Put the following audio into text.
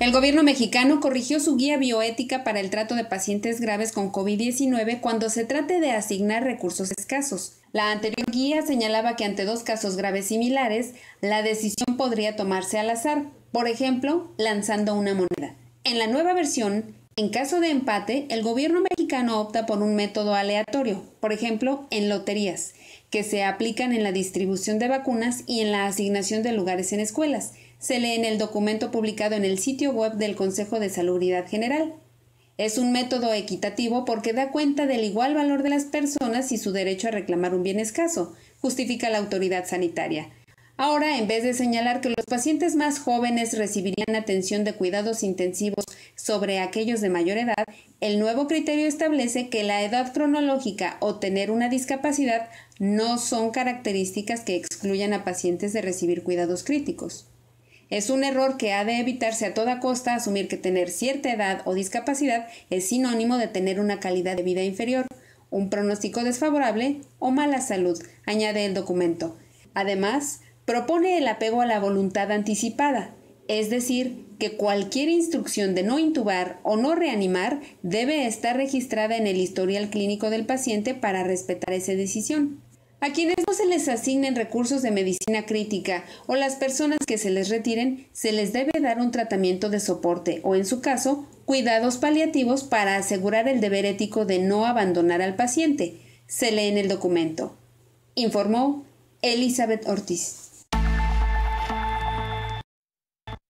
El gobierno mexicano corrigió su guía bioética para el trato de pacientes graves con COVID-19 cuando se trate de asignar recursos escasos. La anterior guía señalaba que ante dos casos graves similares, la decisión podría tomarse al azar, por ejemplo, lanzando una moneda. En la nueva versión, en caso de empate, el gobierno mexicano opta por un método aleatorio, por ejemplo, en loterías, que se aplican en la distribución de vacunas y en la asignación de lugares en escuelas se lee en el documento publicado en el sitio web del Consejo de Salubridad General. Es un método equitativo porque da cuenta del igual valor de las personas y su derecho a reclamar un bien escaso, justifica la autoridad sanitaria. Ahora, en vez de señalar que los pacientes más jóvenes recibirían atención de cuidados intensivos sobre aquellos de mayor edad, el nuevo criterio establece que la edad cronológica o tener una discapacidad no son características que excluyan a pacientes de recibir cuidados críticos. Es un error que ha de evitarse a toda costa asumir que tener cierta edad o discapacidad es sinónimo de tener una calidad de vida inferior, un pronóstico desfavorable o mala salud, añade el documento. Además, propone el apego a la voluntad anticipada, es decir, que cualquier instrucción de no intubar o no reanimar debe estar registrada en el historial clínico del paciente para respetar esa decisión. A quienes no se les asignen recursos de medicina crítica o las personas que se les retiren, se les debe dar un tratamiento de soporte o, en su caso, cuidados paliativos para asegurar el deber ético de no abandonar al paciente. Se lee en el documento. Informó Elizabeth Ortiz.